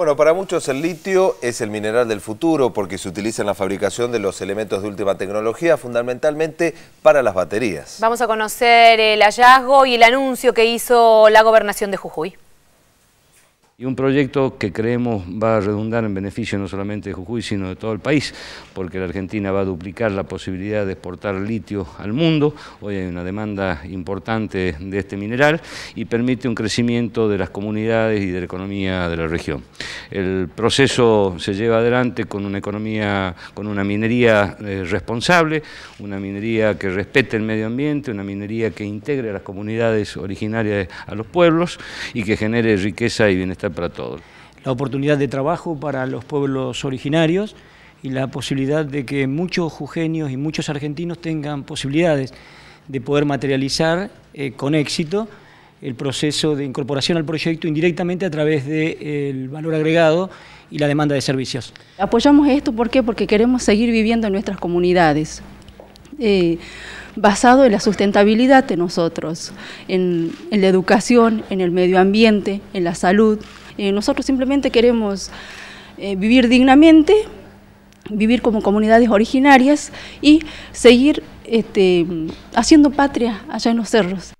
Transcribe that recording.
Bueno, para muchos el litio es el mineral del futuro porque se utiliza en la fabricación de los elementos de última tecnología, fundamentalmente para las baterías. Vamos a conocer el hallazgo y el anuncio que hizo la gobernación de Jujuy. Y un proyecto que creemos va a redundar en beneficio no solamente de Jujuy, sino de todo el país, porque la Argentina va a duplicar la posibilidad de exportar litio al mundo. Hoy hay una demanda importante de este mineral y permite un crecimiento de las comunidades y de la economía de la región el proceso se lleva adelante con una economía, con una minería eh, responsable, una minería que respete el medio ambiente, una minería que integre a las comunidades originarias a los pueblos y que genere riqueza y bienestar para todos. La oportunidad de trabajo para los pueblos originarios y la posibilidad de que muchos jujeños y muchos argentinos tengan posibilidades de poder materializar eh, con éxito el proceso de incorporación al proyecto indirectamente a través del valor agregado y la demanda de servicios. Apoyamos esto ¿por porque queremos seguir viviendo en nuestras comunidades. Eh, basado en la sustentabilidad de nosotros, en, la educación, en el medio ambiente, en la salud. Eh, nosotros simplemente queremos eh, vivir dignamente, vivir como comunidades originarias y seguir este, haciendo patria allá en los cerros.